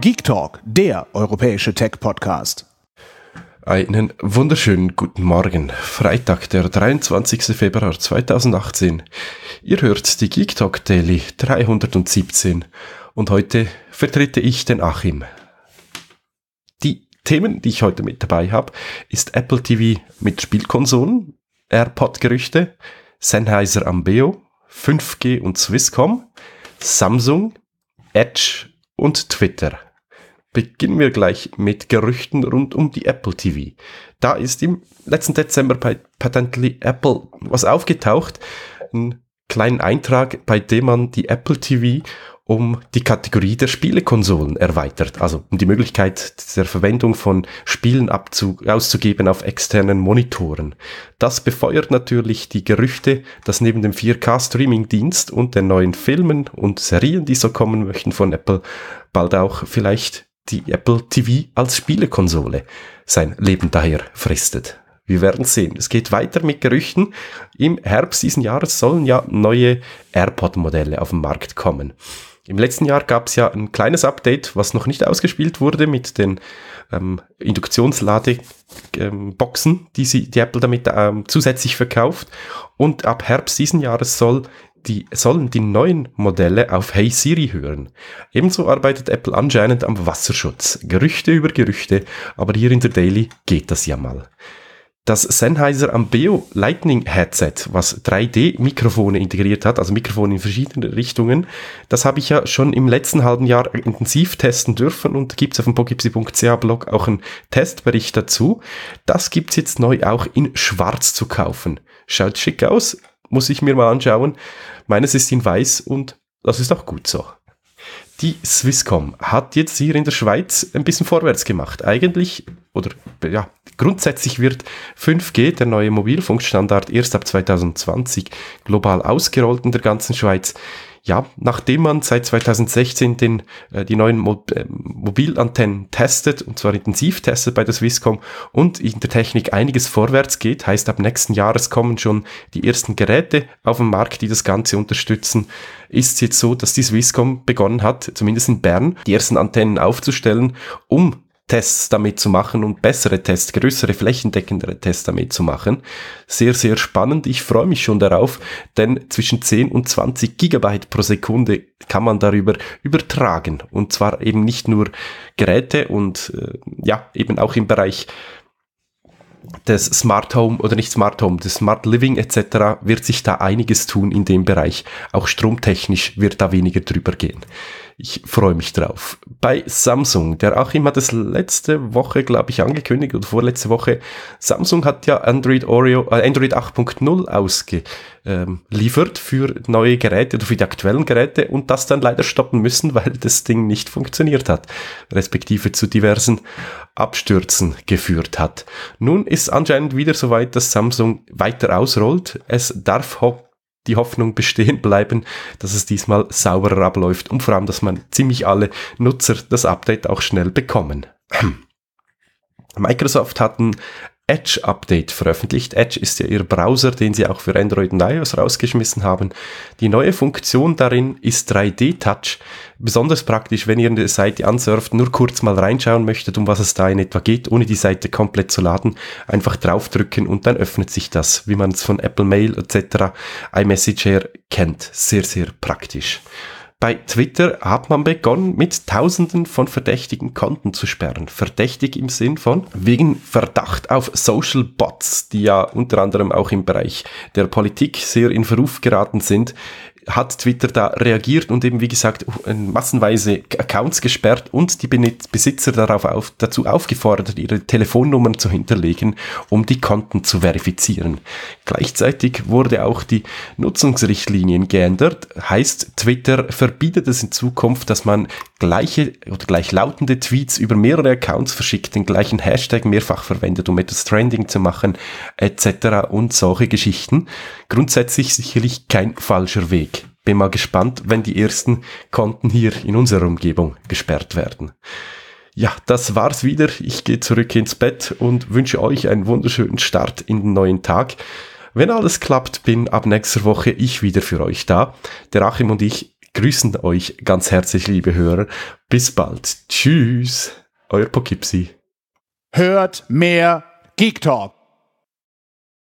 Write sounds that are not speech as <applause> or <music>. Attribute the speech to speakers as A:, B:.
A: Geek Talk, der europäische Tech-Podcast. Einen wunderschönen guten Morgen. Freitag, der 23. Februar 2018. Ihr hört die Geek Talk Daily 317 und heute vertrete ich den Achim. Die Themen, die ich heute mit dabei habe, ist Apple TV mit Spielkonsolen, AirPod-Gerüchte, Sennheiser Ambeo, 5G und Swisscom, Samsung, Edge und Twitter. Beginnen wir gleich mit Gerüchten rund um die Apple TV. Da ist im letzten Dezember bei Patently Apple was aufgetaucht, einen kleinen Eintrag, bei dem man die Apple TV um die Kategorie der Spielekonsolen erweitert, also um die Möglichkeit der Verwendung von Spielen auszugeben auf externen Monitoren. Das befeuert natürlich die Gerüchte, dass neben dem 4K-Streaming-Dienst und den neuen Filmen und Serien, die so kommen möchten von Apple, bald auch vielleicht die Apple TV als Spielekonsole sein Leben daher fristet. Wir werden sehen. Es geht weiter mit Gerüchten. Im Herbst diesen Jahres sollen ja neue AirPod-Modelle auf den Markt kommen. Im letzten Jahr gab es ja ein kleines Update, was noch nicht ausgespielt wurde mit den ähm, induktionslade ähm, die, die Apple damit ähm, zusätzlich verkauft. Und ab Herbst diesen Jahres soll die, sollen die neuen Modelle auf Hey Siri hören. Ebenso arbeitet Apple anscheinend am Wasserschutz. Gerüchte über Gerüchte, aber hier in der Daily geht das ja mal das Sennheiser Ambeo Lightning Headset, was 3D-Mikrofone integriert hat, also Mikrofone in verschiedene Richtungen, das habe ich ja schon im letzten halben Jahr intensiv testen dürfen und gibt es auf dem pogipsi.ch Blog auch einen Testbericht dazu. Das gibt es jetzt neu auch in schwarz zu kaufen. Schaut schick aus, muss ich mir mal anschauen. Meines ist in weiß und das ist auch gut so die Swisscom hat jetzt hier in der Schweiz ein bisschen vorwärts gemacht. Eigentlich, oder ja, grundsätzlich wird 5G, der neue Mobilfunkstandard, erst ab 2020 global ausgerollt in der ganzen Schweiz ja, nachdem man seit 2016 den, äh, die neuen Mo äh, Mobilantennen testet, und zwar intensiv testet bei der Swisscom und in der Technik einiges vorwärts geht, heißt ab nächsten Jahres kommen schon die ersten Geräte auf den Markt, die das Ganze unterstützen, ist es jetzt so, dass die Swisscom begonnen hat, zumindest in Bern, die ersten Antennen aufzustellen, um Tests damit zu machen und bessere Tests, größere, flächendeckendere Tests damit zu machen. Sehr, sehr spannend. Ich freue mich schon darauf, denn zwischen 10 und 20 Gigabyte pro Sekunde kann man darüber übertragen. Und zwar eben nicht nur Geräte und äh, ja, eben auch im Bereich des Smart Home oder nicht Smart Home, des Smart Living etc. wird sich da einiges tun in dem Bereich. Auch stromtechnisch wird da weniger drüber gehen. Ich freue mich drauf. Bei Samsung, der Achim hat es letzte Woche, glaube ich, angekündigt oder vorletzte Woche. Samsung hat ja Android Oreo, äh, Android 8.0 ausgeliefert für neue Geräte oder für die aktuellen Geräte und das dann leider stoppen müssen, weil das Ding nicht funktioniert hat, respektive zu diversen Abstürzen geführt hat. Nun ist anscheinend wieder soweit, dass Samsung weiter ausrollt. Es darf ho die Hoffnung bestehen bleiben, dass es diesmal sauberer abläuft und vor allem, dass man ziemlich alle Nutzer das Update auch schnell bekommen. <clears throat> Microsoft hat ein Edge-Update veröffentlicht. Edge ist ja ihr Browser, den sie auch für Android und iOS rausgeschmissen haben. Die neue Funktion darin ist 3D-Touch. Besonders praktisch, wenn ihr eine Seite ansurft, nur kurz mal reinschauen möchtet, um was es da in etwa geht, ohne die Seite komplett zu laden. Einfach draufdrücken und dann öffnet sich das, wie man es von Apple Mail etc. iMessage her kennt. Sehr, sehr praktisch. Bei Twitter hat man begonnen, mit Tausenden von verdächtigen Konten zu sperren. Verdächtig im Sinn von wegen Verdacht auf Social Bots, die ja unter anderem auch im Bereich der Politik sehr in Verruf geraten sind, hat Twitter da reagiert und eben, wie gesagt, massenweise Accounts gesperrt und die Besitzer darauf auf, dazu aufgefordert, ihre Telefonnummern zu hinterlegen, um die Konten zu verifizieren. Gleichzeitig wurde auch die Nutzungsrichtlinien geändert. Heißt, Twitter verbietet es in Zukunft, dass man gleiche oder gleichlautende Tweets über mehrere Accounts verschickt, den gleichen Hashtag mehrfach verwendet, um etwas Trending zu machen, etc. und solche Geschichten. Grundsätzlich sicherlich kein falscher Weg bin mal gespannt, wenn die ersten Konten hier in unserer Umgebung gesperrt werden. Ja, das war's wieder. Ich gehe zurück ins Bett und wünsche euch einen wunderschönen Start in den neuen Tag. Wenn alles klappt, bin ab nächster Woche ich wieder für euch da. Der Achim und ich grüßen euch ganz herzlich, liebe Hörer. Bis bald. Tschüss. Euer Poughkeepsie. Hört mehr Geek Talk.